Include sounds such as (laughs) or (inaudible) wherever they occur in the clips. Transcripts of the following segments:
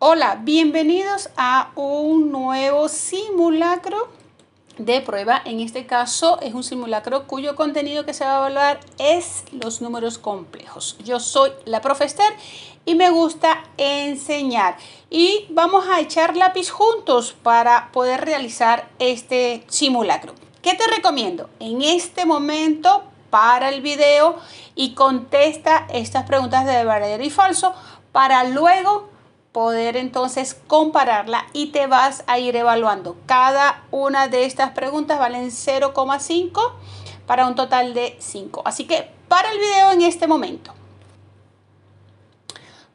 Hola, bienvenidos a un nuevo simulacro de prueba. En este caso es un simulacro cuyo contenido que se va a evaluar es los números complejos. Yo soy la profester y me gusta enseñar. Y vamos a echar lápiz juntos para poder realizar este simulacro. ¿Qué te recomiendo? En este momento para el video y contesta estas preguntas de verdadero y falso para luego poder entonces compararla y te vas a ir evaluando. Cada una de estas preguntas valen 0,5 para un total de 5. Así que para el video en este momento.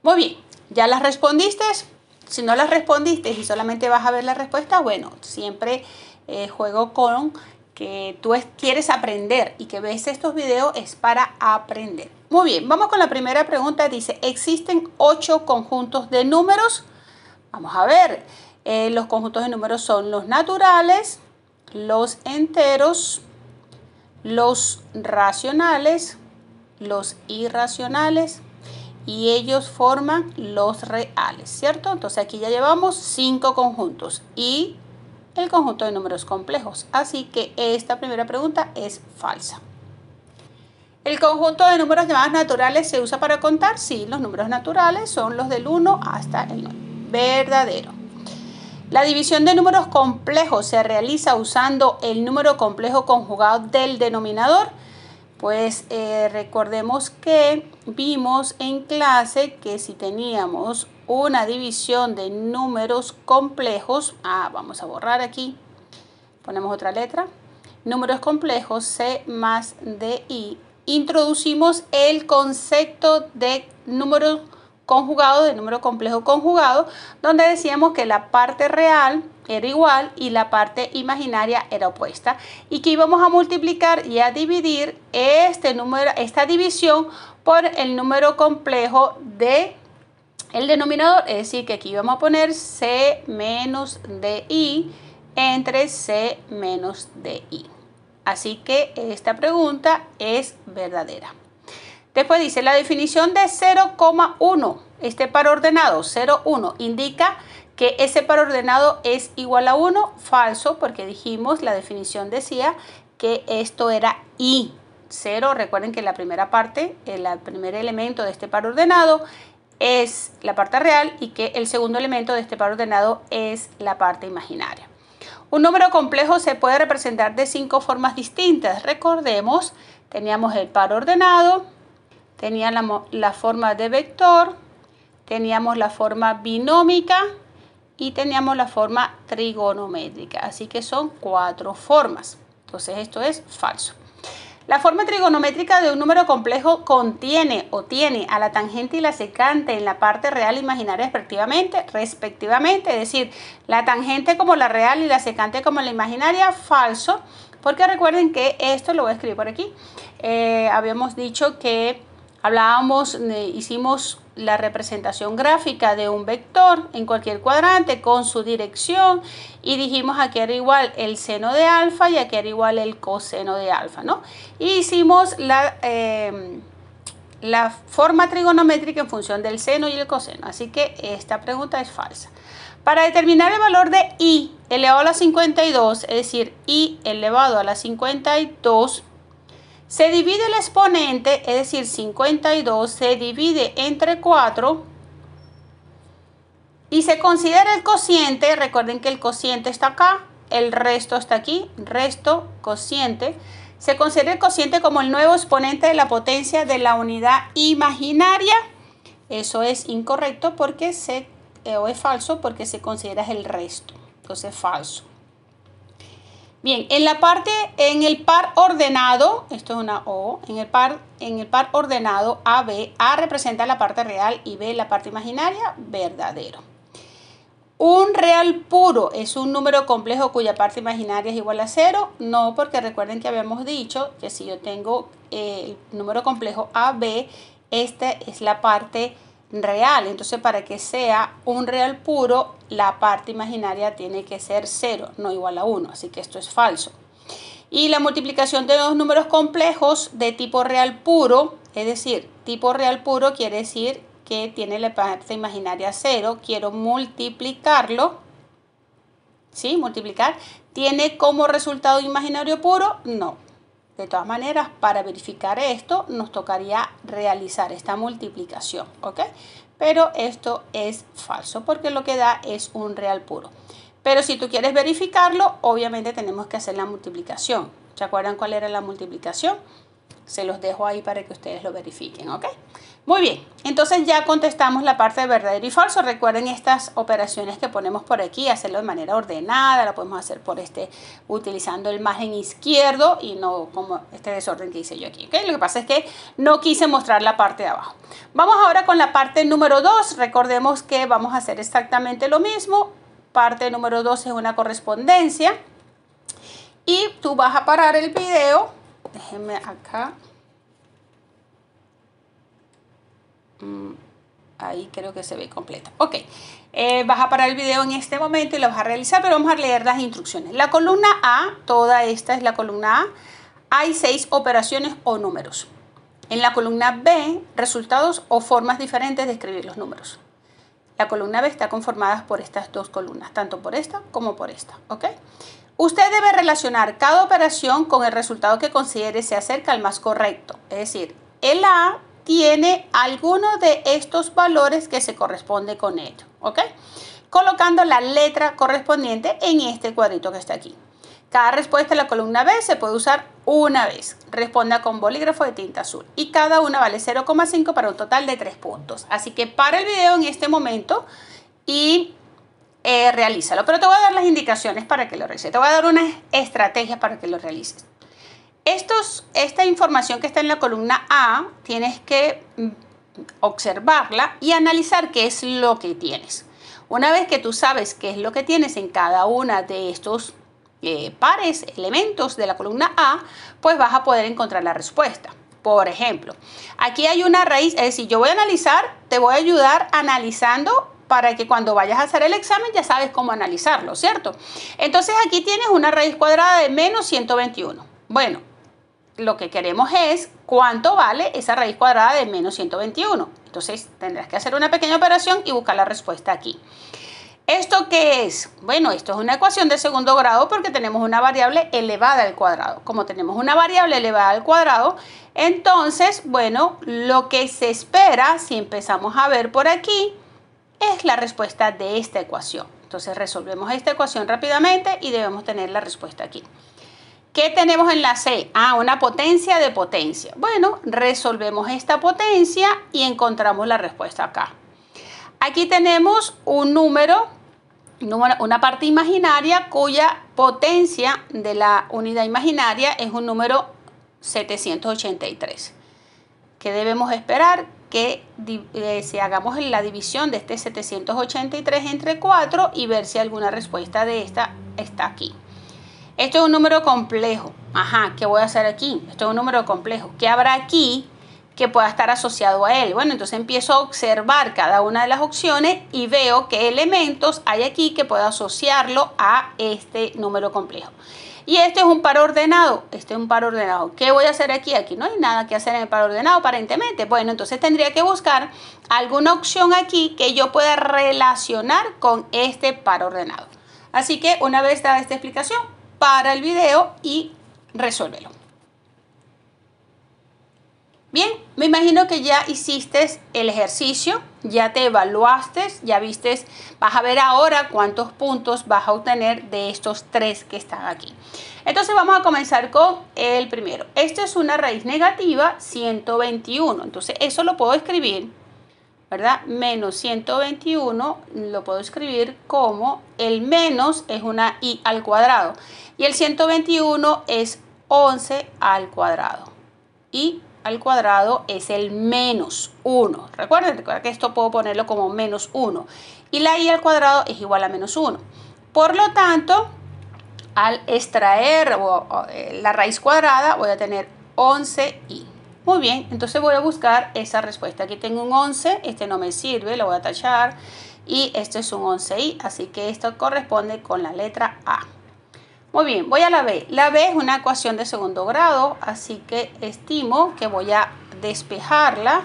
Muy bien, ¿ya las respondiste? Si no las respondiste y solamente vas a ver la respuesta, bueno, siempre eh, juego con que tú quieres aprender y que ves estos videos es para aprender. Muy bien, vamos con la primera pregunta. Dice, ¿existen ocho conjuntos de números? Vamos a ver. Eh, los conjuntos de números son los naturales, los enteros, los racionales, los irracionales y ellos forman los reales, ¿cierto? Entonces aquí ya llevamos cinco conjuntos y el conjunto de números complejos. Así que esta primera pregunta es falsa. ¿El conjunto de números llamados naturales se usa para contar? Sí, los números naturales son los del 1 hasta el 9. Verdadero. La división de números complejos se realiza usando el número complejo conjugado del denominador. Pues eh, recordemos que vimos en clase que si teníamos una división de números complejos, ah, vamos a borrar aquí, ponemos otra letra, números complejos C más DI, introducimos el concepto de número conjugado, de número complejo conjugado, donde decíamos que la parte real era igual y la parte imaginaria era opuesta y que íbamos a multiplicar y a dividir este número, esta división por el número complejo de el denominador, es decir, que aquí vamos a poner C menos DI entre C menos DI. Así que esta pregunta es verdadera. Después dice la definición de 0,1, este par ordenado 0,1 indica que ese par ordenado es igual a 1, falso, porque dijimos, la definición decía que esto era I. 0, recuerden que la primera parte, el primer elemento de este par ordenado es la parte real y que el segundo elemento de este par ordenado es la parte imaginaria. Un número complejo se puede representar de cinco formas distintas. Recordemos, teníamos el par ordenado, teníamos la, forma de vector, teníamos la forma binómica y teníamos la forma trigonométrica. Así que son cuatro formas. Entonces esto es falso. La forma trigonométrica de un número complejo contiene o tiene a la tangente y la secante en la parte real e imaginaria respectivamente, respectivamente, es decir, la tangente como la real y la secante como la imaginaria, falso, porque recuerden que esto lo voy a escribir por aquí. Eh, habíamos dicho que hablábamos, eh, hicimos la representación gráfica de un vector en cualquier cuadrante con su dirección y dijimos aquí era igual el seno de alfa y aquí era igual el coseno de alfa, ¿no? Y hicimos la, em, la forma trigonométrica en función del seno y el coseno, así que esta pregunta es falsa. Para determinar el valor de i elevado a la 52, es decir, i elevado a la 52, se divide el exponente, es decir, 52, se divide entre 4 y se considera el cociente. Recuerden que el cociente está acá, el resto está aquí, resto cociente. Se considera el cociente como el nuevo exponente de la potencia de la unidad imaginaria. Eso es incorrecto porque se, eh, o es falso porque se considera el resto. Entonces, falso. Bien, en la parte, en el par ordenado, esto es una O, en el par, en el par ordenado AB, A representa la parte real y B la parte imaginaria, verdadero. Un real puro es un número complejo cuya parte imaginaria es igual a cero. No, porque recuerden que habíamos dicho que si yo tengo eh, el número complejo AB, esta es la parte real. Entonces, para que sea un real puro, la parte imaginaria tiene que ser 0, no igual a 1. Así que esto es falso. Y la multiplicación de dos números complejos de tipo real puro, es decir, tipo real puro quiere decir que tiene la parte imaginaria 0. Quiero multiplicarlo. ¿Sí? Multiplicar. ¿Tiene como resultado imaginario puro? No. De todas maneras, para verificar esto nos tocaría realizar esta multiplicación, ¿ok? Pero esto es falso porque lo que da es un real puro. Pero si tú quieres verificarlo, obviamente tenemos que hacer la multiplicación. ¿Se acuerdan cuál era la multiplicación? Se los dejo ahí para que ustedes lo verifiquen, ¿ok? Muy bien, entonces ya contestamos la parte de verdadero y falso. Recuerden estas operaciones que ponemos por aquí, hacerlo de manera ordenada, la podemos hacer por este, utilizando el margen izquierdo y no como este desorden que hice yo aquí, ¿ok? Lo que pasa es que no quise mostrar la parte de abajo. Vamos ahora con la parte número 2. Recordemos que vamos a hacer exactamente lo mismo. Parte número 2 es una correspondencia. Y tú vas a parar el video déjenme acá mm, ahí creo que se ve completa. Ok, eh, vas a parar el video en este momento y lo vas a realizar, pero vamos a leer las instrucciones. La columna A, toda esta es la columna A, hay seis operaciones o números. En la columna B, resultados o formas diferentes de escribir los números. La columna B está conformada por estas dos columnas, tanto por esta como por esta. ¿ok? Usted debe relacionar cada operación con el resultado que considere se acerca al más correcto. Es decir, el A tiene alguno de estos valores que se corresponde con ello. ¿Ok? Colocando la letra correspondiente en este cuadrito que está aquí. Cada respuesta en la columna B se puede usar una vez. Responda con bolígrafo de tinta azul. Y cada una vale 0,5 para un total de 3 puntos. Así que para el video en este momento y eh, realízalo. Pero te voy a dar las indicaciones para que lo realices. Te voy a dar una estrategia para que lo realices. esta información que está en la columna A tienes que mm, observarla y analizar qué es lo que tienes. Una vez que tú sabes qué es lo que tienes en cada una de estos eh, pares, elementos de la columna A, pues vas a poder encontrar la respuesta. Por ejemplo, aquí hay una raíz, es decir, yo voy a analizar, te voy a ayudar analizando para que cuando vayas a hacer el examen ya sabes cómo analizarlo, ¿cierto? Entonces aquí tienes una raíz cuadrada de menos 121. Bueno, lo que queremos es cuánto vale esa raíz cuadrada de menos 121. Entonces tendrás que hacer una pequeña operación y buscar la respuesta aquí. ¿Esto qué es? Bueno, esto es una ecuación de segundo grado porque tenemos una variable elevada al cuadrado. Como tenemos una variable elevada al cuadrado, entonces, bueno, lo que se espera, si empezamos a ver por aquí, es la respuesta de esta ecuación. Entonces resolvemos esta ecuación rápidamente y debemos tener la respuesta aquí. ¿Qué tenemos en la C? Ah, una potencia de potencia. Bueno, resolvemos esta potencia y encontramos la respuesta acá. Aquí tenemos un número, una parte imaginaria cuya potencia de la unidad imaginaria es un número 783. ¿Qué debemos esperar? que eh, si hagamos la división de este 783 entre 4 y ver si alguna respuesta de esta está aquí. Esto es un número complejo. Ajá, ¿qué voy a hacer aquí? Esto es un número complejo. ¿Qué habrá aquí que pueda estar asociado a él? Bueno, entonces empiezo a observar cada una de las opciones y veo qué elementos hay aquí que pueda asociarlo a este número complejo. Y este es un par ordenado. este es un par ordenado. ¿Qué voy a hacer aquí? Aquí no hay nada que hacer en el par ordenado, aparentemente. Bueno, entonces tendría que buscar alguna opción aquí que yo pueda relacionar con este par ordenado. Así que una vez dada esta explicación, para el video y resuélvelo. Bien, me imagino que ya hiciste el ejercicio, ya te evaluaste, ya viste, vas a ver ahora cuántos puntos vas a obtener de estos tres que están aquí. Entonces vamos a comenzar con el primero. Esta es una raíz negativa 121, entonces eso lo puedo escribir, ¿verdad? Menos 121 lo puedo escribir como el menos es una i al cuadrado y el 121 es 11 al cuadrado. Y al cuadrado es el menos 1. Recuerden, que esto puedo ponerlo como menos 1. Y la i al cuadrado es igual a menos 1. Por lo tanto, al extraer eh, la raíz cuadrada voy a tener 11i. Muy bien, entonces voy a buscar esa respuesta. Aquí tengo un 11, este no me sirve, lo voy a tachar. Y este es un 11i, así que esto corresponde con la letra A. Muy bien, voy a la B. La B es una ecuación de segundo grado, así que estimo que voy a despejarla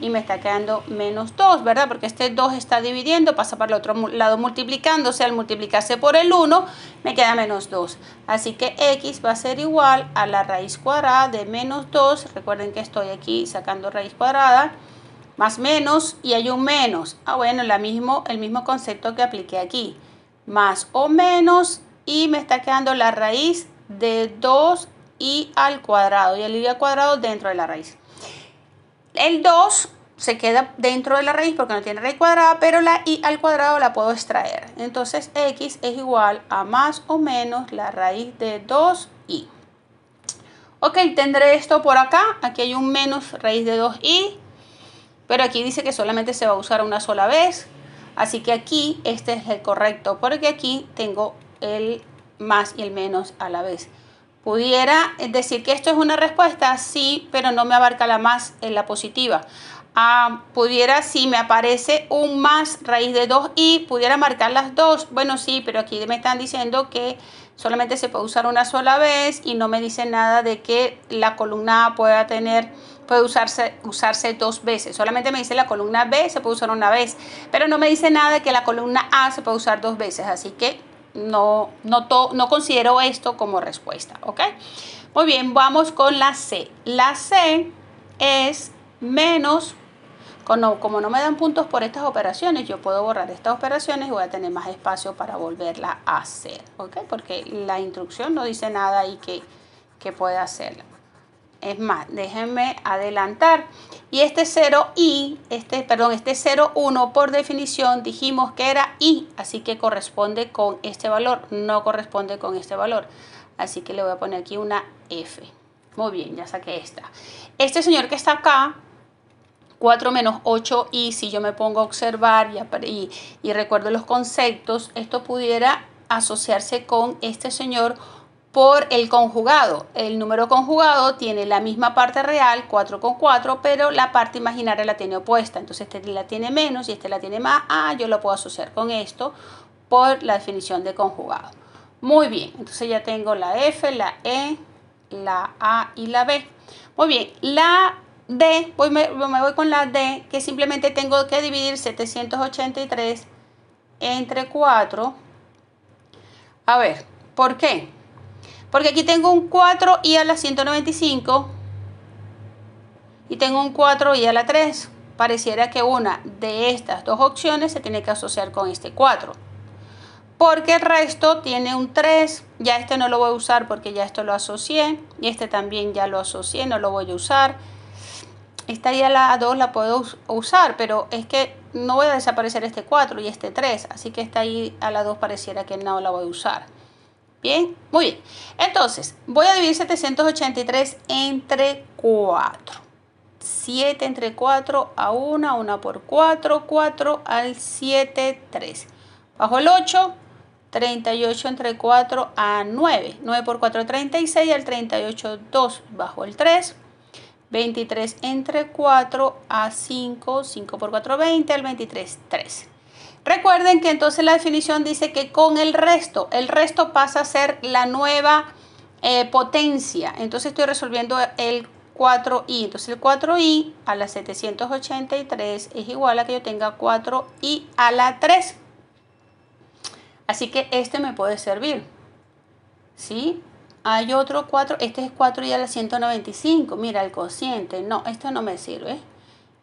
y me está quedando menos 2, ¿verdad? Porque este 2 está dividiendo, pasa para el otro lado multiplicándose, al multiplicarse por el 1 me queda menos 2. Así que x va a ser igual a la raíz cuadrada de menos 2, recuerden que estoy aquí sacando raíz cuadrada, más menos y hay un menos. Ah, bueno, la mismo, el mismo concepto que apliqué aquí. Más o menos y me está quedando la raíz de 2i al cuadrado y el i al cuadrado dentro de la raíz. El 2 se queda dentro de la raíz porque no tiene raíz cuadrada, pero la i al cuadrado la puedo extraer. Entonces x es igual a más o menos la raíz de 2i. Ok, tendré esto por acá. Aquí hay un menos raíz de 2i, pero aquí dice que solamente se va a usar una sola vez. Así que aquí este es el correcto, porque aquí tengo el más y el menos a la vez. Pudiera decir que esto es una respuesta, sí, pero no me abarca la más en la positiva. Ah, pudiera, si me aparece un más raíz de 2i, pudiera marcar las dos. Bueno, sí, pero aquí me están diciendo que solamente se puede usar una sola vez y no me dice nada de que la columna A pueda tener, puede usarse, usarse dos veces. Solamente me dice la columna B se puede usar una vez, pero no me dice nada de que la columna A se puede usar dos veces. Así que no, no, no considero esto como respuesta, ¿ok? Muy bien, vamos con la C. La C es menos, como no me dan puntos por estas operaciones, yo puedo borrar estas operaciones y voy a tener más espacio para volverla a hacer, ¿ok? Porque la instrucción no dice nada y que, que pueda hacerla. Es más, déjenme adelantar. Y este 0 y, este, perdón, este 1, por definición dijimos que era y. así que corresponde con este valor, no corresponde con este valor. Así que le voy a poner aquí una f. Muy bien, ya saqué esta. Este señor que está acá, 4 menos 8 y, si yo me pongo a observar y, y, y recuerdo los conceptos, esto pudiera asociarse con este señor por el conjugado. El número conjugado tiene la misma parte real, 4 con 4, pero la parte imaginaria la tiene opuesta. Entonces este la tiene menos y este la tiene más. Ah, yo lo puedo asociar con esto por la definición de conjugado. Muy bien, entonces ya tengo la F, la E, la A y la B. Muy bien, la D, voy, me, me voy con la D, que simplemente tengo que dividir 783 entre 4. A ver, ¿por qué? Porque aquí tengo un 4 y a la 195 y tengo un 4 y a la 3. Pareciera que una de estas dos opciones se tiene que asociar con este 4. Porque el resto tiene un 3. Ya este no lo voy a usar porque ya esto lo asocié. Y este también ya lo asocié, no lo voy a usar. Esta y a la 2 la puedo usar, pero es que no voy a desaparecer este 4 y este 3. Así que esta y a la 2 pareciera que no la voy a usar. Bien, muy bien. Entonces, voy a dividir 783 entre 4. 7 entre 4 a 1, 1 por 4, 4 al 7, 3. Bajo el 8, 38 entre 4 a 9. 9 por 4, 36 al 38, 2. Bajo el 3, 23 entre 4 a 5. 5 por 4, 20 al 23, 3. Recuerden que entonces la definición dice que con el resto, el resto pasa a ser la nueva eh, potencia. Entonces estoy resolviendo el 4i. Entonces el 4i a la 783 es igual a que yo tenga 4i a la 3. Así que este me puede servir. ¿Sí? Hay otro 4, este es 4i a la 195. Mira, el cociente. No, esto no me sirve.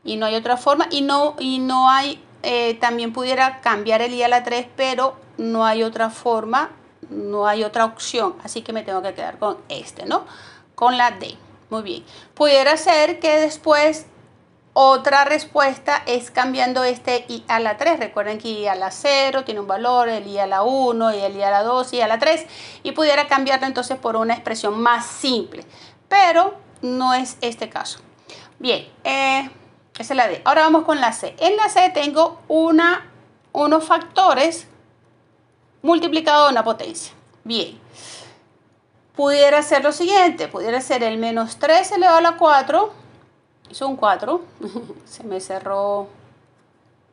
Y no hay otra forma. Y no, y no hay eh, también pudiera cambiar el i a la 3, pero no hay otra forma, no hay otra opción, así que me tengo que quedar con este, ¿no? Con la D. Muy bien. Pudiera ser que después otra respuesta es cambiando este I a la 3. Recuerden que I a la 0 tiene un valor, el I a la 1, y el I a la 2, y a la 3. Y pudiera cambiarlo entonces por una expresión más simple. Pero no es este caso. Bien, eh, esa es la D. Ahora vamos con la C. En la C tengo una, unos factores multiplicados de una potencia. Bien. Pudiera ser lo siguiente. Pudiera ser el menos 3 elevado a la 4. Es un 4. (laughs) Se me cerró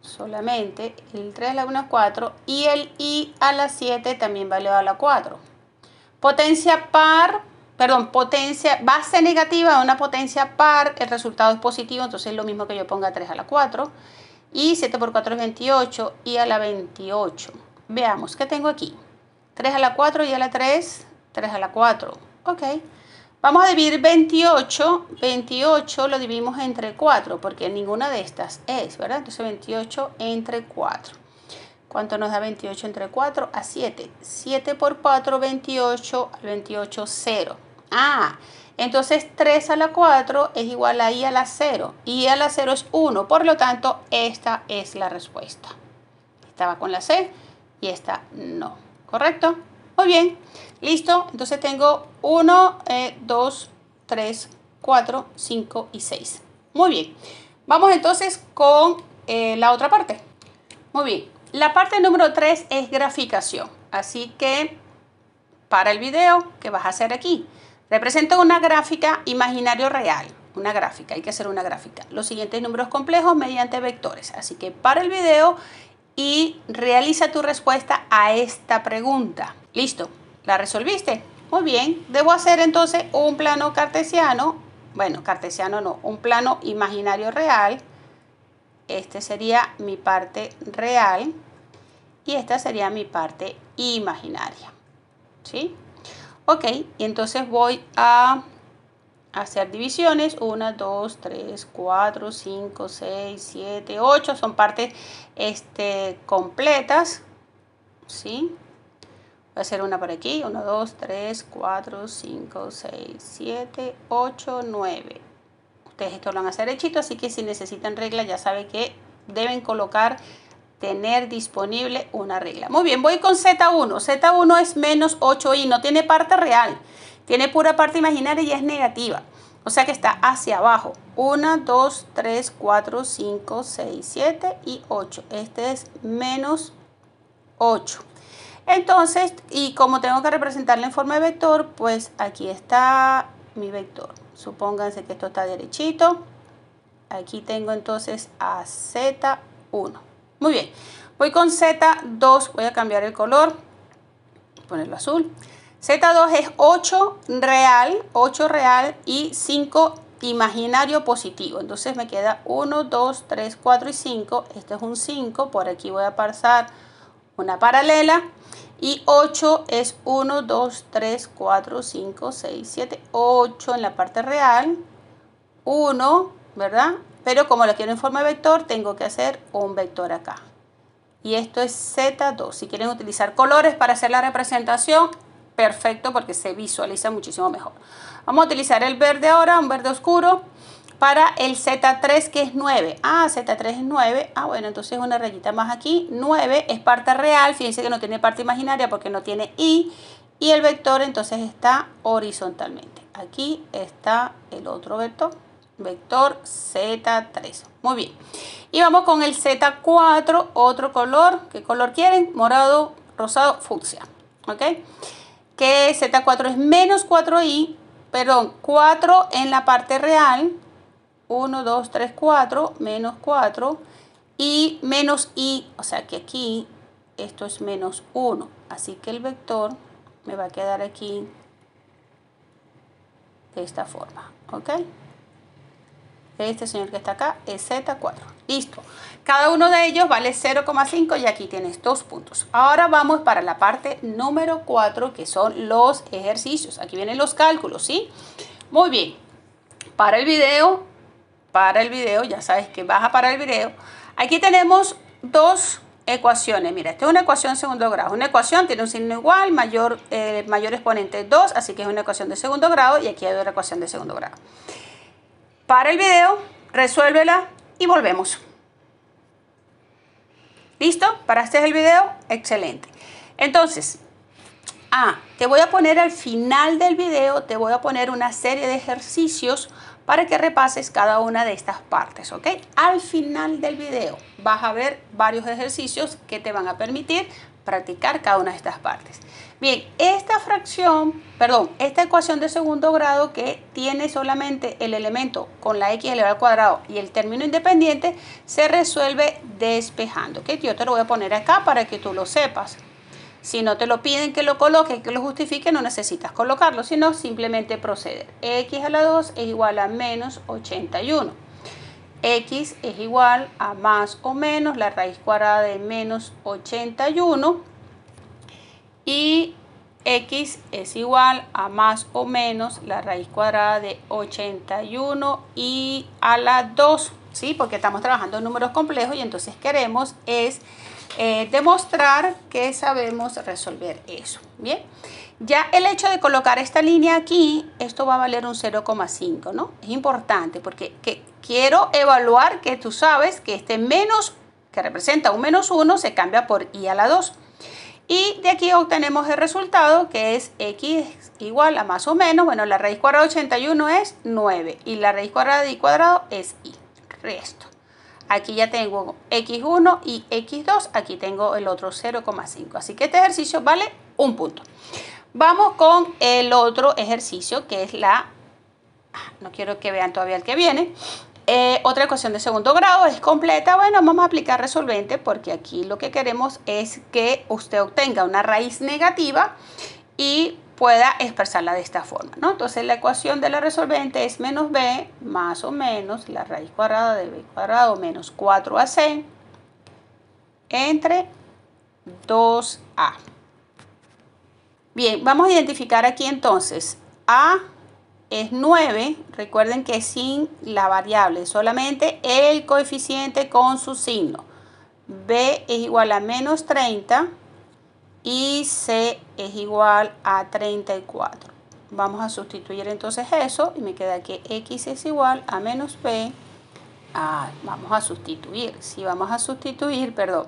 solamente. El 3 elevado a la 1 4. Y el i a la 7 también va elevado a la 4. Potencia par perdón, potencia, base negativa a una potencia par, el resultado es positivo, entonces es lo mismo que yo ponga 3 a la 4. Y 7 por 4 es 28 y a la 28. Veamos, ¿qué tengo aquí? 3 a la 4 y a la 3, 3 a la 4. Ok. Vamos a dividir 28. 28 lo dividimos entre 4 porque ninguna de estas es, ¿verdad? Entonces 28 entre 4. ¿Cuánto nos da 28 entre 4? A 7. 7 por 4, 28. 28, 0. Ah, Entonces 3 a la 4 es igual a i a la 0. i a la 0 es 1. Por lo tanto, esta es la respuesta. Estaba con la C y esta no. ¿Correcto? Muy bien. Listo. Entonces tengo 1, 2, 3, 4, 5 y 6. Muy bien. Vamos entonces con eh, la otra parte. Muy bien. La parte número 3 es graficación. Así que para el video que vas a hacer aquí. Representa una gráfica imaginario real, una gráfica, hay que hacer una gráfica. Los siguientes números complejos mediante vectores. Así que para el video y realiza tu respuesta a esta pregunta. Listo, ¿la resolviste? Muy bien, debo hacer entonces un plano cartesiano, bueno, cartesiano no, un plano imaginario real. Este sería mi parte real y esta sería mi parte imaginaria. ¿Sí? Ok, y entonces voy a hacer divisiones. 1, 2, 3, 4, 5, 6, 7, 8. Son partes este, completas. ¿Sí? Voy a hacer una por aquí. 1, 2, 3, 4, 5, 6, 7, 8, 9. Ustedes esto lo van a hacer hechito, así que si necesitan regla ya saben que deben colocar tener disponible una regla. Muy bien, voy con Z1. Z1 es menos 8 y no tiene parte real, tiene pura parte imaginaria y es negativa. O sea que está hacia abajo. 1, 2, 3, 4, 5, 6, 7 y 8. Este es menos 8. Entonces, y como tengo que representarla en forma de vector, pues aquí está mi vector. Supónganse que esto está derechito. Aquí tengo entonces a Z1. Muy bien, voy con Z2, voy a cambiar el color, ponerlo azul. Z2 es 8 real, 8 real y 5 imaginario positivo. Entonces me queda 1, 2, 3, 4 y 5. Este es un 5, por aquí voy a pasar una paralela. Y 8 es 1, 2, 3, 4, 5, 6, 7, 8 en la parte real. 1, ¿verdad? Pero como lo quiero en forma de vector, tengo que hacer un vector acá. Y esto es Z2. Si quieren utilizar colores para hacer la representación, perfecto porque se visualiza muchísimo mejor. Vamos a utilizar el verde ahora, un verde oscuro, para el Z3 que es 9. Ah, Z3 es 9. Ah, bueno, entonces una rayita más aquí. 9 es parte real. Fíjense que no tiene parte imaginaria porque no tiene I. Y el vector entonces está horizontalmente. Aquí está el otro vector. Vector Z3. Muy bien. Y vamos con el Z4, otro color. ¿Qué color quieren? Morado, rosado, fucsia. ¿Ok? Que Z4 es menos 4i, perdón, 4 en la parte real. 1, 2, 3, 4, menos 4. Y menos i, o sea que aquí esto es menos 1. Así que el vector me va a quedar aquí de esta forma. ¿Ok? Este señor que está acá es Z4. Listo. Cada uno de ellos vale 0,5 y aquí tienes dos puntos. Ahora vamos para la parte número 4 que son los ejercicios. Aquí vienen los cálculos, ¿sí? Muy bien. Para el video, para el video, ya sabes que baja para el video. Aquí tenemos dos ecuaciones. Mira, esta es una ecuación segundo grado. Una ecuación tiene un signo igual, mayor, eh, mayor exponente 2, así que es una ecuación de segundo grado y aquí hay otra ecuación de segundo grado. Para el video, resuélvela y volvemos. ¿Listo? Para este es el video, excelente. Entonces, ah, te voy a poner al final del video, te voy a poner una serie de ejercicios para que repases cada una de estas partes, ¿ok? Al final del video vas a ver varios ejercicios que te van a permitir practicar cada una de estas partes. Bien, esta fracción, perdón, esta ecuación de segundo grado que tiene solamente el elemento con la x elevado al cuadrado y el término independiente se resuelve despejando. Que yo te lo voy a poner acá para que tú lo sepas. Si no te lo piden que lo coloques, que lo justifique, no necesitas colocarlo, sino simplemente proceder. x a la 2 es igual a menos 81. x es igual a más o menos la raíz cuadrada de menos 81 y x es igual a más o menos la raíz cuadrada de 81 y a la 2, ¿sí? Porque estamos trabajando en números complejos y entonces queremos es eh, demostrar que sabemos resolver eso, ¿bien? Ya el hecho de colocar esta línea aquí, esto va a valer un 0,5, ¿no? Es importante porque quiero evaluar que tú sabes que este menos, que representa un menos 1, se cambia por y a la 2. Y de aquí obtenemos el resultado que es x igual a más o menos, bueno, la raíz cuadrada de 81 es 9 y la raíz cuadrada de y cuadrado es y, resto. Aquí ya tengo x1 y x2, aquí tengo el otro 0,5. Así que este ejercicio vale un punto. Vamos con el otro ejercicio que es la... Ah, no quiero que vean todavía el que viene. Eh, otra ecuación de segundo grado es completa. Bueno, vamos a aplicar resolvente porque aquí lo que queremos es que usted obtenga una raíz negativa y pueda expresarla de esta forma. ¿no? Entonces la ecuación de la resolvente es menos b más o menos la raíz cuadrada de b cuadrado menos 4ac entre 2a. Bien, vamos a identificar aquí entonces a es 9. Recuerden que sin la variable, solamente el coeficiente con su signo. B es igual a menos 30 y C es igual a 34. Vamos a sustituir entonces eso y me queda que X es igual a menos B. Ah, vamos a sustituir, si vamos a sustituir, perdón.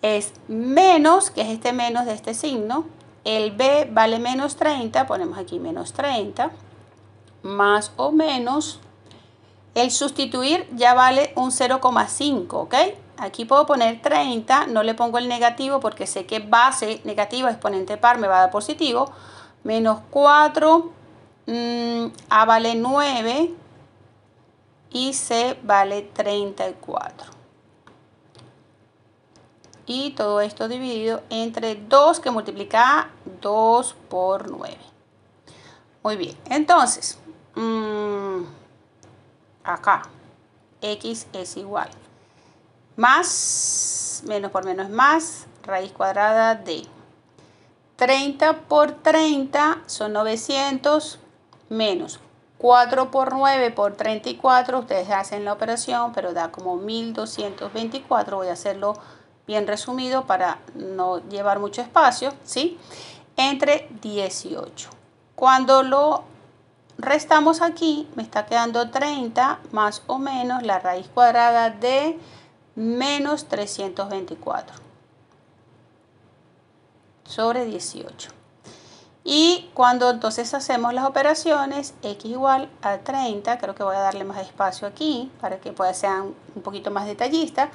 Es menos, que es este menos de este signo. El B vale menos 30, ponemos aquí menos 30 más o menos. El sustituir ya vale un 0,5, ¿ok? Aquí puedo poner 30, no le pongo el negativo porque sé que base negativa, exponente par, me va a dar positivo. Menos 4, mm, A vale 9 y C vale 34. Y todo esto dividido entre 2 que multiplica 2 por 9. Muy bien, entonces Mm, acá, x es igual. Más, menos por menos más, raíz cuadrada de 30 por 30 son 900 menos 4 por 9 por 34, ustedes hacen la operación, pero da como 1224, voy a hacerlo bien resumido para no llevar mucho espacio, ¿sí? Entre 18. Cuando lo restamos aquí, me está quedando 30 más o menos la raíz cuadrada de menos 324 sobre 18. Y cuando entonces hacemos las operaciones, x igual a 30, creo que voy a darle más espacio aquí para que pueda ser un poquito más detallista,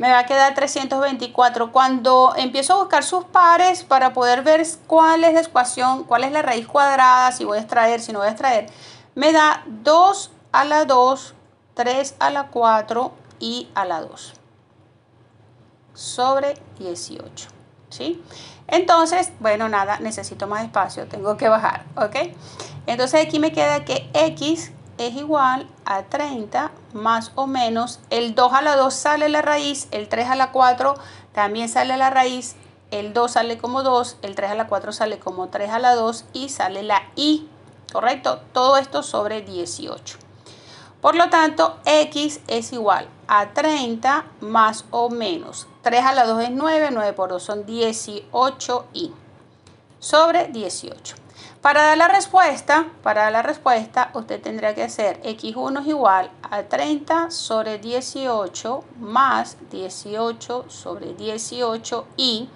me va a quedar 324. Cuando empiezo a buscar sus pares para poder ver cuál es la ecuación, cuál es la raíz cuadrada, si voy a extraer, si no voy a extraer, me da 2 a la 2, 3 a la 4 y a la 2 sobre 18. ¿Sí? Entonces, bueno, nada, necesito más espacio, tengo que bajar, ¿ok? Entonces aquí me queda que x es igual a 30 más o menos, el 2 a la 2 sale la raíz, el 3 a la 4 también sale la raíz, el 2 sale como 2, el 3 a la 4 sale como 3 a la 2 y sale la i, ¿correcto? Todo esto sobre 18. Por lo tanto, x es igual a 30 más o menos. 3 a la 2 es 9, 9 por 2 son 18 y sobre 18. Para dar la respuesta, para dar la respuesta, usted tendrá que hacer x1 es igual a 30 sobre 18 más 18 sobre 18 y,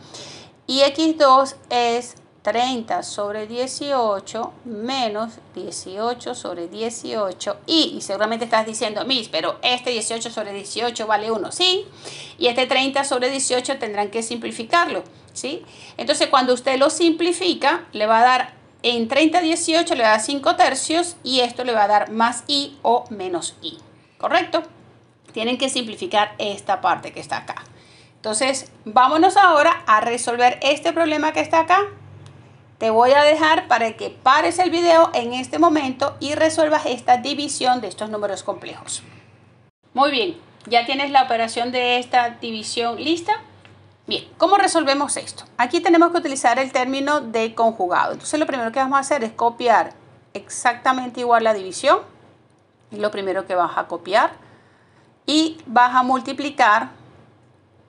y x2 es 30 sobre 18 menos 18 sobre 18 y, y seguramente estás diciendo, mis, pero este 18 sobre 18 vale 1, ¿sí? Y este 30 sobre 18 tendrán que simplificarlo, ¿sí? Entonces cuando usted lo simplifica, le va a dar en 30-18 le da 5 tercios y esto le va a dar más i o menos i. ¿Correcto? Tienen que simplificar esta parte que está acá. Entonces, vámonos ahora a resolver este problema que está acá. Te voy a dejar para que pares el video en este momento y resuelvas esta división de estos números complejos. Muy bien, ya tienes la operación de esta división lista. Bien, ¿cómo resolvemos esto? Aquí tenemos que utilizar el término de conjugado. Entonces lo primero que vamos a hacer es copiar exactamente igual la división. Es lo primero que vas a copiar. Y vas a multiplicar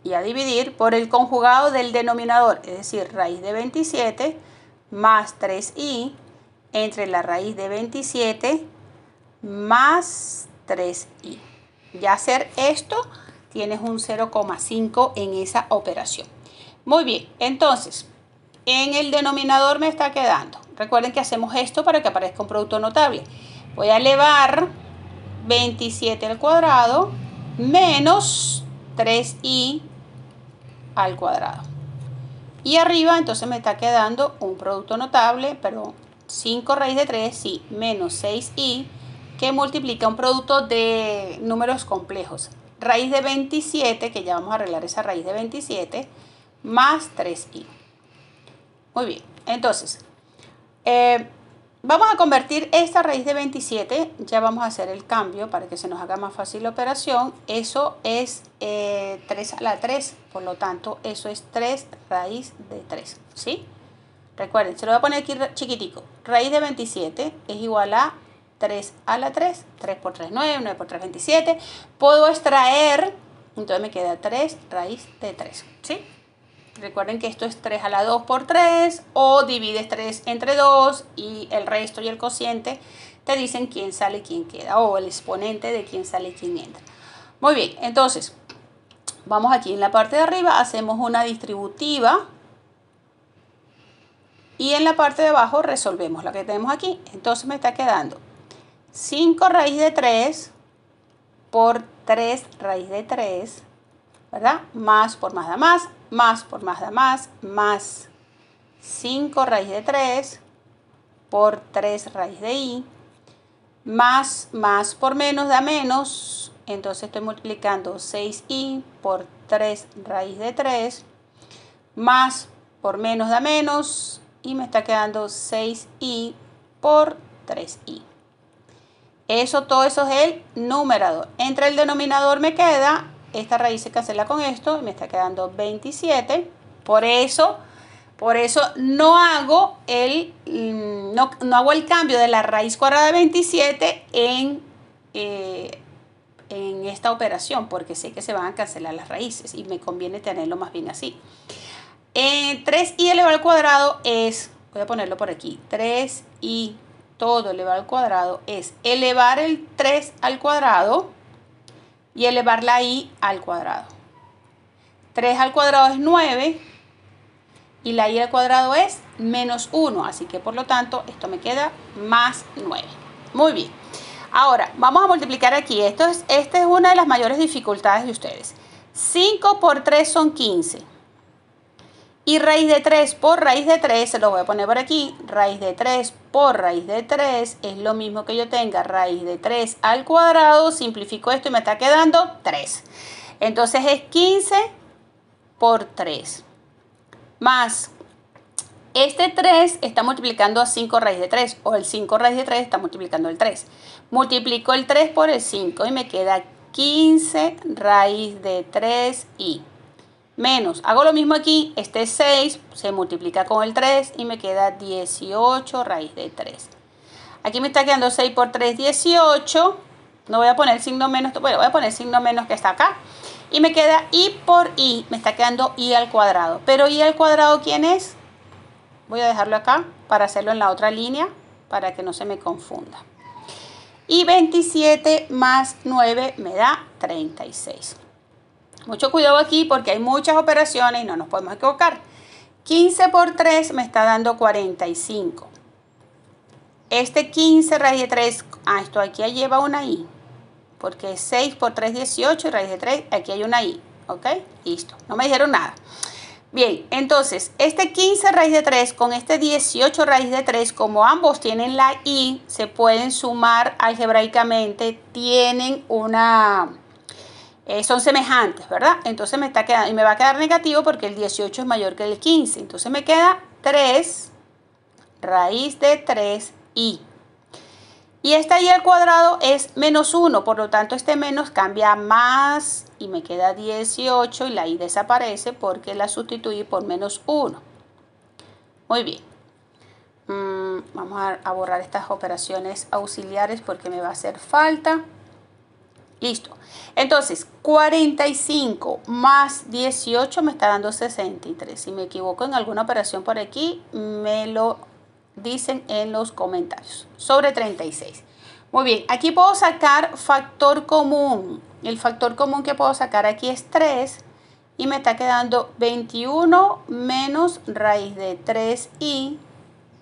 y a dividir por el conjugado del denominador, es decir, raíz de 27 más 3i entre la raíz de 27 más 3i. Y hacer esto tienes un 0,5 en esa operación. Muy bien, entonces, en el denominador me está quedando. Recuerden que hacemos esto para que aparezca un producto notable. Voy a elevar 27 al cuadrado menos 3i al cuadrado. Y arriba entonces me está quedando un producto notable, pero 5 raíz de 3, sí, menos 6i, que multiplica un producto de números complejos raíz de 27, que ya vamos a arreglar esa raíz de 27, más 3i. Muy bien, entonces, eh, vamos a convertir esta raíz de 27, ya vamos a hacer el cambio para que se nos haga más fácil la operación, eso es 3 eh, a la 3, por lo tanto, eso es 3 raíz de 3, ¿sí? Recuerden, se lo voy a poner aquí chiquitico, raíz de 27 es igual a 3 a la 3, 3 por 3, 9, 9 por 3, 27. Puedo extraer, entonces me queda 3 raíz de 3, Recuerden que esto es 3 a la 2 por 3 o divides 3 entre 2 y el resto y el cociente te dicen quién sale, y quién queda o el exponente de quién sale, y quién entra. Muy bien, entonces vamos aquí en la parte de arriba, hacemos una distributiva y en la parte de abajo resolvemos la que tenemos aquí. Entonces me está quedando 5 raíz de 3 por 3 raíz de 3, ¿verdad? Más por más da más, más por más da más, más 5 raíz de 3 por 3 raíz de i, más más por menos da menos, entonces estoy multiplicando 6i por 3 raíz de 3, más por menos da menos, y me está quedando 6i por 3i. Eso, todo eso es el numerador. Entre el denominador me queda, esta raíz se cancela con esto, me está quedando 27. Por eso, por eso no hago el, mm, no, hago el cambio de la raíz cuadrada de 27 en, eh, en esta operación, porque sé que se van a cancelar las raíces y me conviene tenerlo más bien así. 3i eh, elevado al cuadrado es, voy a ponerlo por aquí, 3i todo elevado al cuadrado es elevar el 3 al cuadrado y elevar la i al cuadrado. 3 al cuadrado es 9 y la i al cuadrado es menos 1, así que por lo tanto esto me queda más 9. Muy bien. Ahora, vamos a multiplicar aquí. Esto es, esta es una de las mayores dificultades de ustedes. 5 por 3 son 15. Y raíz de 3 por raíz de 3, se lo voy a poner por aquí, raíz de 3 por raíz de 3 es lo mismo que yo tenga raíz de 3 al cuadrado, simplifico esto y me está quedando 3. Entonces es 15 por 3 más este 3 está multiplicando a 5 raíz de 3 o el 5 raíz de 3 está multiplicando el 3. Multiplico el 3 por el 5 y me queda 15 raíz de 3 y menos. Hago lo mismo aquí, este 6 se multiplica con el 3 y me queda 18 raíz de 3. Aquí me está quedando 6 por 3, 18. No voy a poner signo menos, bueno, voy a poner signo menos que está acá. Y me queda i por i, me está quedando i al cuadrado. Pero i al cuadrado, ¿quién es? Voy a dejarlo acá para hacerlo en la otra línea, para que no se me confunda. Y 27 más 9 me da 36. Mucho cuidado aquí porque hay muchas operaciones y no nos podemos equivocar. 15 por 3 me está dando 45. Este 15 raíz de 3, ah, esto aquí lleva una i, porque 6 por 3 18 raíz de 3, aquí hay una i, ¿ok? Listo, no me dijeron nada. Bien, entonces, este 15 raíz de 3 con este 18 raíz de 3, como ambos tienen la i, se pueden sumar algebraicamente, tienen una eh, son semejantes, ¿verdad? Entonces me, está quedando, y me va a quedar negativo porque el 18 es mayor que el 15. Entonces me queda 3 raíz de 3i. Y esta i al cuadrado es menos 1, por lo tanto este menos cambia a más y me queda 18 y la i desaparece porque la sustituí por menos 1. Muy bien. Mm, vamos a borrar estas operaciones auxiliares porque me va a hacer falta. Listo. Entonces, 45 más 18 me está dando 63. Si me equivoco en alguna operación por aquí, me lo dicen en los comentarios. Sobre 36. Muy bien, aquí puedo sacar factor común. El factor común que puedo sacar aquí es 3 y me está quedando 21 menos raíz de 3i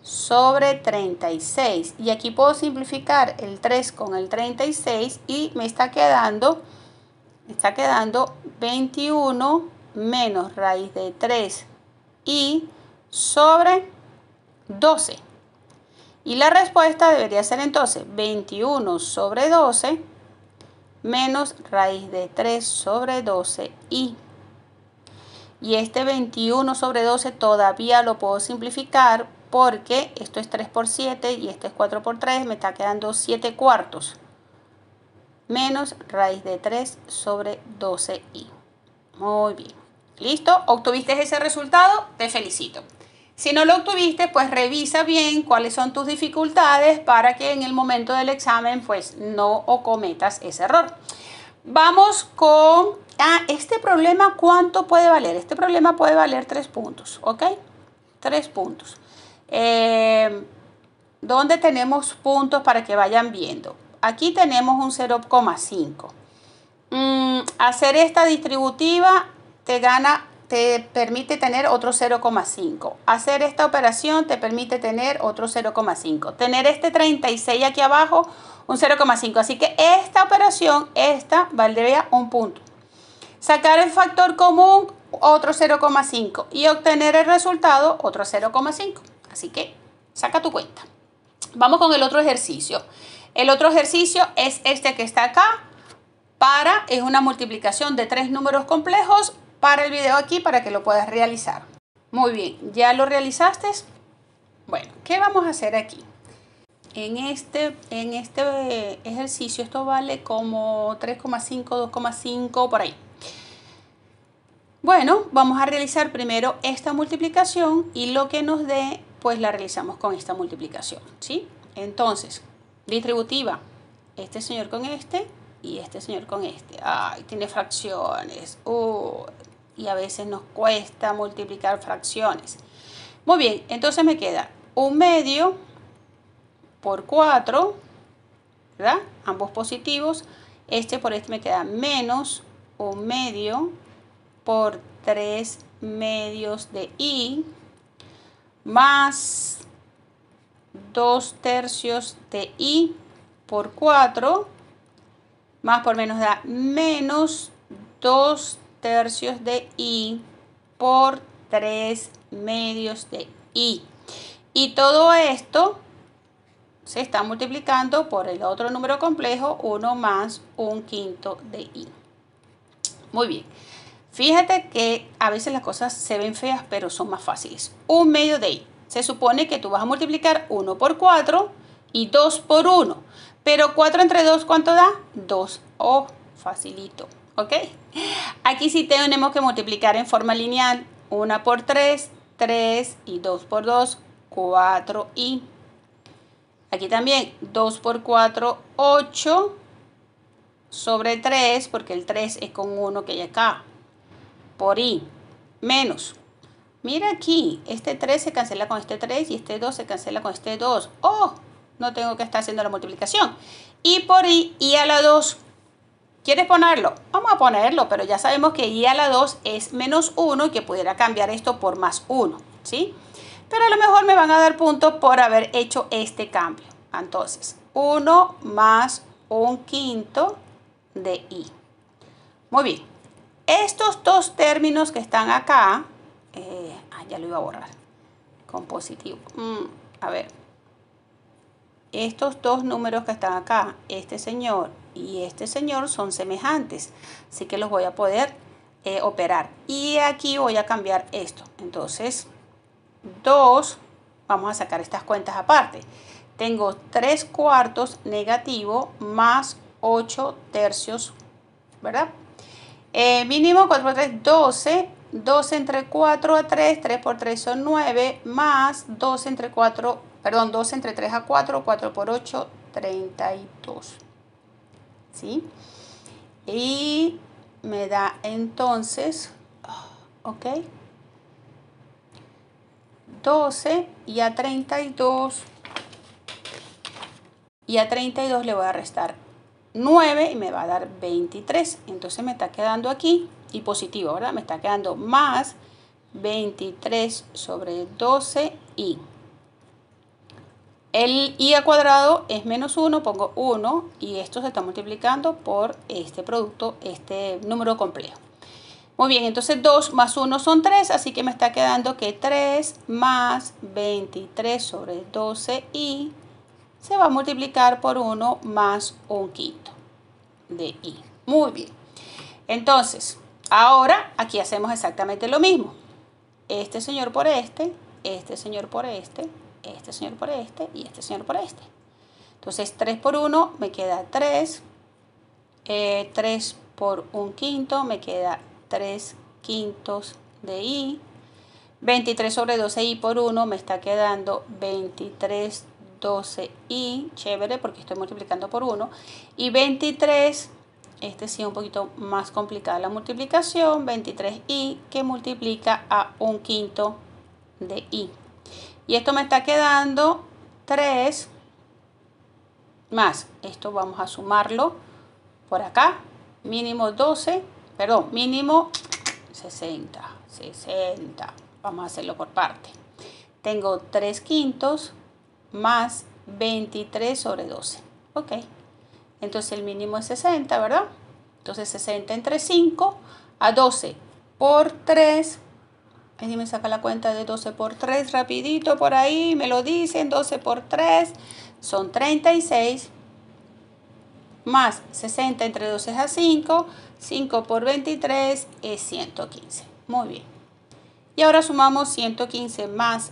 sobre 36. Y aquí puedo simplificar el 3 con el 36 y me está quedando, me está quedando 21 menos raíz de 3 y sobre 12. Y la respuesta debería ser entonces 21 sobre 12 menos raíz de 3 sobre 12 y y este 21 sobre 12 todavía lo puedo simplificar porque esto es 3 por 7 y este es 4 por 3, me está quedando 7 cuartos menos raíz de 3 sobre 12i. Muy bien. ¿Listo? ¿Obtuviste ese resultado? Te felicito. Si no lo obtuviste, pues revisa bien cuáles son tus dificultades para que en el momento del examen pues no cometas ese error. Vamos con... Ah, este problema, ¿cuánto puede valer? Este problema puede valer 3 puntos, ¿ok? 3 puntos. Eh, ¿Dónde tenemos puntos para que vayan viendo? Aquí tenemos un 0,5. Mm, hacer esta distributiva te gana te permite tener otro 0,5. Hacer esta operación te permite tener otro 0,5. Tener este 36 aquí abajo, un 0,5. Así que esta operación, esta, valdría un punto. Sacar el factor común, otro 0,5. Y obtener el resultado, otro 0,5. Así que saca tu cuenta. Vamos con el otro ejercicio. El otro ejercicio es este que está acá. Para, es una multiplicación de tres números complejos para el video aquí para que lo puedas realizar. Muy bien, ¿ya lo realizaste? Bueno, ¿qué vamos a hacer aquí? En este, en este ejercicio esto vale como 3,5, 2,5 por ahí. Bueno, vamos a realizar primero esta multiplicación y lo que nos dé pues la realizamos con esta multiplicación, ¿sí? Entonces, distributiva, este señor con este y este señor con este. Ay, tiene fracciones. Uh, y a veces nos cuesta multiplicar fracciones. Muy bien, entonces me queda un medio por 4, ¿verdad? Ambos positivos. Este por este me queda menos un medio por 3 medios de i más dos tercios de i por 4, más por menos da menos dos tercios de i por tres medios de i. Y todo esto se está multiplicando por el otro número complejo, 1 más 1 quinto de i. Muy bien. Fíjate que a veces las cosas se ven feas, pero son más fáciles. Un medio de i. Se supone que tú vas a multiplicar 1 por 4 y 2 por 1. Pero 4 entre 2, ¿cuánto da? 2. Oh, facilito. ¿Ok? Aquí sí tenemos que multiplicar en forma lineal. 1 por 3, 3 y 2 por 2, 4 y. Aquí también 2 por 4, 8 sobre 3, porque el 3 es con 1 que hay acá por i menos. Mira aquí, este 3 se cancela con este 3 y este 2 se cancela con este 2. ¡Oh! No tengo que estar haciendo la multiplicación. Y por i, i a la 2. ¿Quieres ponerlo? Vamos a ponerlo, pero ya sabemos que i a la 2 es menos 1 y que pudiera cambiar esto por más 1, ¿sí? Pero a lo mejor me van a dar puntos por haber hecho este cambio. Entonces, 1 más un quinto de i. Muy bien. Estos dos términos que están acá, eh, ah, ya lo iba a borrar, con positivo mm, a ver, estos dos números que están acá, este señor y este señor son semejantes, así que los voy a poder eh, operar. Y aquí voy a cambiar esto. Entonces, dos, vamos a sacar estas cuentas aparte. Tengo tres cuartos negativo más ocho tercios, ¿verdad? Eh, mínimo 4 por 3, 12. 12 entre 4 a 3, 3 por 3 son 9, más 12 entre 4, perdón, 12 entre 3 a 4, 4 por 8, 32. ¿Sí? Y me da entonces, ah, ok, 12 y a 32, y a 32 le voy a restar 9 y me va a dar 23. Entonces me está quedando aquí y positivo, ¿verdad? Me está quedando más 23 sobre 12i. El i al cuadrado es menos 1, pongo 1 y esto se está multiplicando por este producto, este número complejo. Muy bien, entonces 2 más 1 son 3, así que me está quedando que 3 más 23 sobre 12i se va a multiplicar por 1 más 1 quinto de i. Muy bien. Entonces, ahora aquí hacemos exactamente lo mismo. Este señor por este, este señor por este, este señor por este y este señor por este. Entonces 3 por 1 me queda 3. 3 eh, por 1 quinto me queda 3 quintos de i. 23 sobre 12i por 1 me está quedando 23 12 i chévere, porque estoy multiplicando por 1, y 23, este sí es un poquito más complicada la multiplicación, 23i que multiplica a un quinto de i. Y esto me está quedando 3 más, esto vamos a sumarlo por acá, mínimo 12, perdón, mínimo 60, 60, vamos a hacerlo por parte. Tengo 3 quintos más 23 sobre 12. Ok, entonces el mínimo es 60, ¿verdad? Entonces 60 entre 5 a 12 por 3. Ahí me saca la cuenta de 12 por 3 rapidito por ahí, me lo dicen, 12 por 3 son 36 más 60 entre 12 es a 5, 5 por 23 es 115. Muy bien. Y ahora sumamos 115 más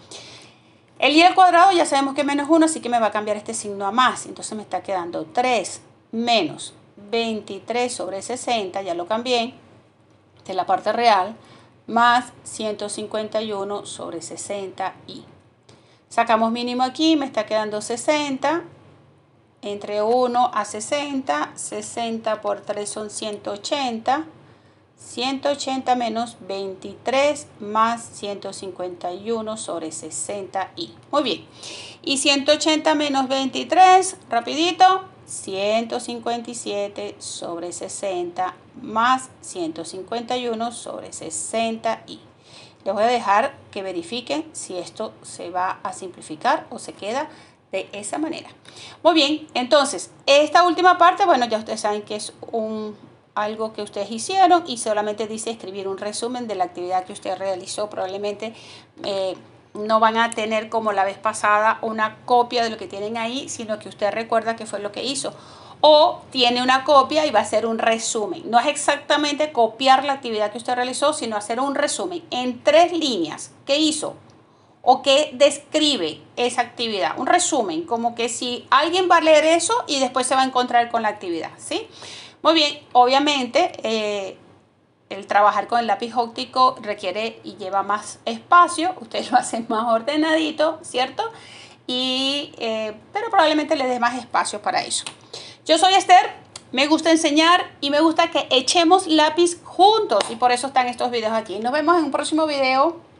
El i al cuadrado ya sabemos que es menos 1, así que me va a cambiar este signo a más. Entonces me está quedando 3 menos 23 sobre 60, ya lo cambié, esta es la parte real, más 151 sobre 60i. Sacamos mínimo aquí, me está quedando 60, entre 1 a 60, 60 por 3 son 180, 180 menos 23 más 151 sobre 60 y Muy bien. Y 180 menos 23, rapidito, 157 sobre 60 más 151 sobre 60 y Les voy a dejar que verifiquen si esto se va a simplificar o se queda de esa manera. Muy bien, entonces, esta última parte, bueno, ya ustedes saben que es un algo que ustedes hicieron y solamente dice escribir un resumen de la actividad que usted realizó. Probablemente eh, no van a tener como la vez pasada una copia de lo que tienen ahí, sino que usted recuerda que fue lo que hizo. O tiene una copia y va a ser un resumen. No es exactamente copiar la actividad que usted realizó, sino hacer un resumen en tres líneas. ¿Qué hizo? o ¿qué describe esa actividad. Un resumen, como que si alguien va a leer eso y después se va a encontrar con la actividad, ¿sí? Muy bien, obviamente eh, el trabajar con el lápiz óptico requiere y lleva más espacio, (laughs) ustedes lo hacen más ordenadito, ¿cierto? Y, eh, pero probablemente les dé más espacio para eso. Yo soy Esther, me gusta enseñar y me gusta que echemos lápiz juntos y por eso están estos videos aquí. Nos vemos en un próximo video.